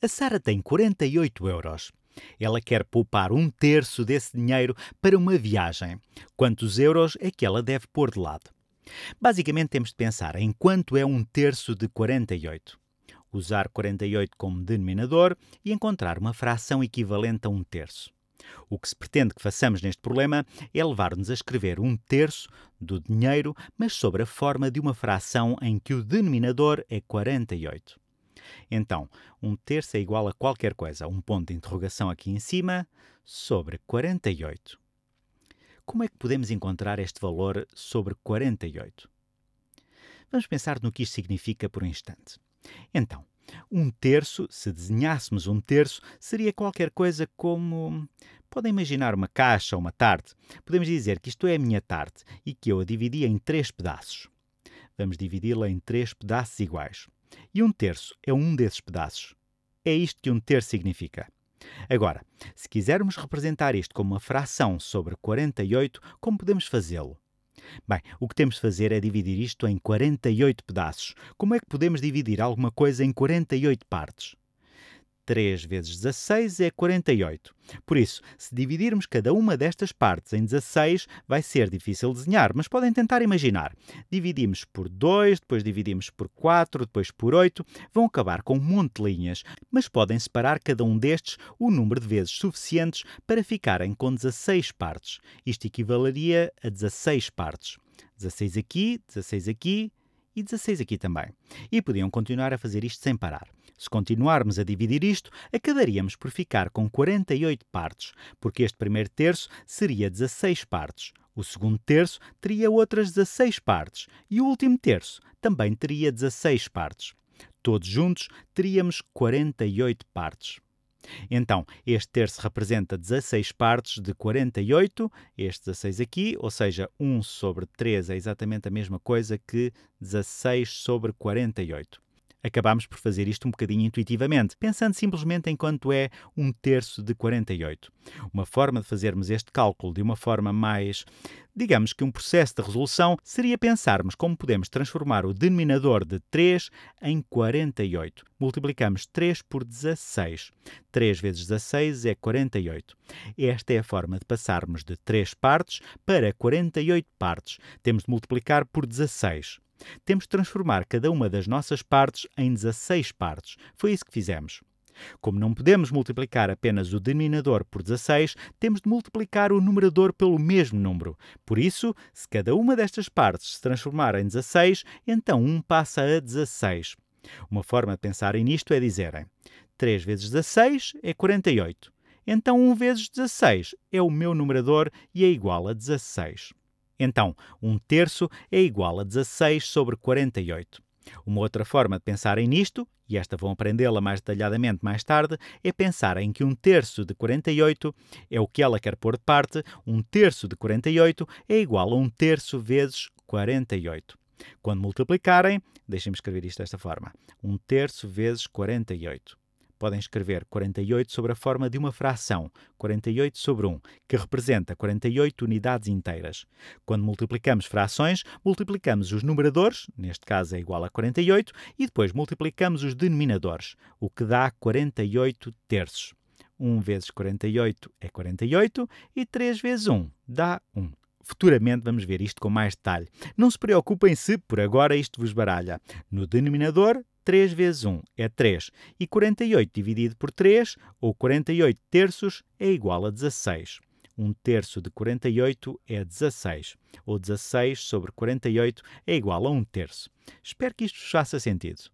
A Sara tem 48 euros. Ela quer poupar um terço desse dinheiro para uma viagem. Quantos euros é que ela deve pôr de lado? Basicamente, temos de pensar em quanto é um terço de 48. Usar 48 como denominador e encontrar uma fração equivalente a um terço. O que se pretende que façamos neste problema é levar-nos a escrever um terço do dinheiro, mas sobre a forma de uma fração em que o denominador é 48. Então, um terço é igual a qualquer coisa, um ponto de interrogação aqui em cima, sobre 48. Como é que podemos encontrar este valor sobre 48? Vamos pensar no que isto significa por um instante. Então, um terço, se desenhássemos um terço, seria qualquer coisa como. Podem imaginar uma caixa ou uma tarte. Podemos dizer que isto é a minha tarte e que eu a dividi em três pedaços. Vamos dividi-la em três pedaços iguais. E um terço é um desses pedaços. É isto que um terço significa. Agora, se quisermos representar isto como uma fração sobre 48, como podemos fazê-lo? Bem, o que temos de fazer é dividir isto em 48 pedaços. Como é que podemos dividir alguma coisa em 48 partes? 3 vezes 16 é 48. Por isso, se dividirmos cada uma destas partes em 16, vai ser difícil desenhar, mas podem tentar imaginar. Dividimos por 2, depois dividimos por 4, depois por 8, vão acabar com um monte de linhas, mas podem separar cada um destes o número de vezes suficientes para ficarem com 16 partes. Isto equivaleria a 16 partes. 16 aqui, 16 aqui e 16 aqui também. E podiam continuar a fazer isto sem parar. Se continuarmos a dividir isto, acabaríamos por ficar com 48 partes, porque este primeiro terço seria 16 partes, o segundo terço teria outras 16 partes e o último terço também teria 16 partes. Todos juntos teríamos 48 partes. Então, este terço representa 16 partes de 48, este 16 aqui, ou seja, 1 sobre 3 é exatamente a mesma coisa que 16 sobre 48 acabamos por fazer isto um bocadinho intuitivamente, pensando simplesmente em quanto é um terço de 48. Uma forma de fazermos este cálculo de uma forma mais, digamos que um processo de resolução, seria pensarmos como podemos transformar o denominador de 3 em 48. Multiplicamos 3 por 16. 3 vezes 16 é 48. Esta é a forma de passarmos de 3 partes para 48 partes. Temos de multiplicar por 16. Temos de transformar cada uma das nossas partes em 16 partes. Foi isso que fizemos. Como não podemos multiplicar apenas o denominador por 16, temos de multiplicar o numerador pelo mesmo número. Por isso, se cada uma destas partes se transformar em 16, então 1 passa a 16. Uma forma de pensarem nisto é dizerem 3 vezes 16 é 48. Então 1 vezes 16 é o meu numerador e é igual a 16. Então, um terço é igual a 16 sobre 48. Uma outra forma de pensarem nisto, e esta vão aprendê-la mais detalhadamente mais tarde, é pensar em que um terço de 48 é o que ela quer pôr de parte, um terço de 48 é igual a um terço vezes 48. Quando multiplicarem, deixem-me escrever isto desta forma: um terço vezes 48 podem escrever 48 sobre a forma de uma fração, 48 sobre 1, que representa 48 unidades inteiras. Quando multiplicamos frações, multiplicamos os numeradores, neste caso é igual a 48, e depois multiplicamos os denominadores, o que dá 48 terços. 1 vezes 48 é 48 e 3 vezes 1 dá 1. Futuramente vamos ver isto com mais detalhe. Não se preocupem se, por agora, isto vos baralha. No denominador 3 vezes 1 é 3, e 48 dividido por 3, ou 48 terços, é igual a 16. 1 terço de 48 é 16, ou 16 sobre 48 é igual a 1 terço. Espero que isto faça sentido.